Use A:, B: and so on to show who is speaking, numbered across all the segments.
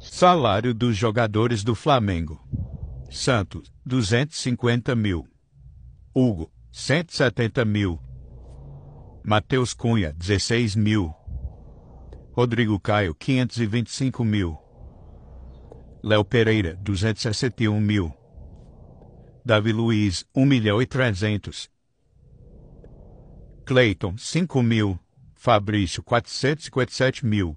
A: Salário dos jogadores do Flamengo: Santos, 250 mil. Hugo, 170 mil. Matheus Cunha, 16 mil. Rodrigo Caio, 525 mil. Léo Pereira, 261 mil. Davi Luiz, 1 milhão e 300. Cleiton, 5 mil. Fabrício, 457 mil.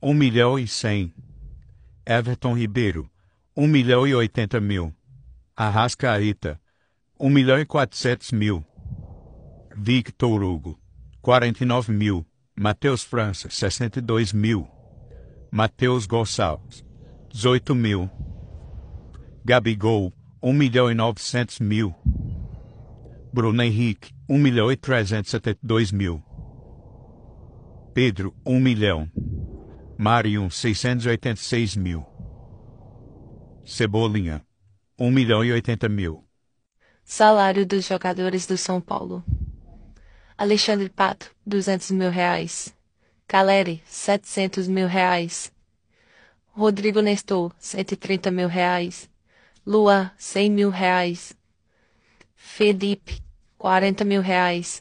A: 1 milhão e 100. Everton Ribeiro, 1 milhão e 80 mil. Arrascaeta, 1 milhão e 400 mil. Victor Hugo, 49 mil. Matheus França, 62 mil. Matheus Gonçalves, 18 mil. Gabigol, 1 milhão e 900 mil. Bruno Henrique, 1 milhão e 372 mil. Pedro, 1 milhão. Marium 686 mil. Cebolinha 1 milhão e 80 mil.
B: Salário dos jogadores do São Paulo. Alexandre Pato, 200 mil reais. Caleri, 700 mil reais. Rodrigo Nestor, 130 mil reais. Lua, 100 mil reais. Felipe, 40 mil reais.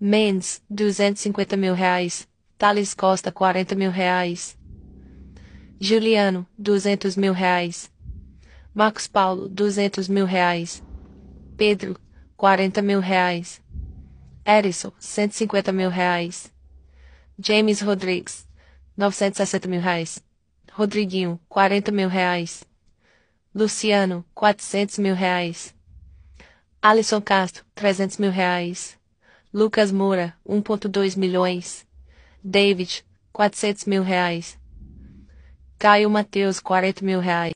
B: Mendes, 250 mil reais. Thales Costa, 40 mil reais. Juliano, 200 mil reais. Marcos Paulo, 200 mil reais. Pedro, 40 mil reais. Erison, 150 mil reais. James Rodrigues, 960 mil reais. Rodriguinho, 40 mil reais. Luciano, 400 mil reais. Alisson Castro, 300 mil reais. Lucas Moura, 1.2 milhões. David, 400 mil reais. Caio Mateus, 40 mil reais.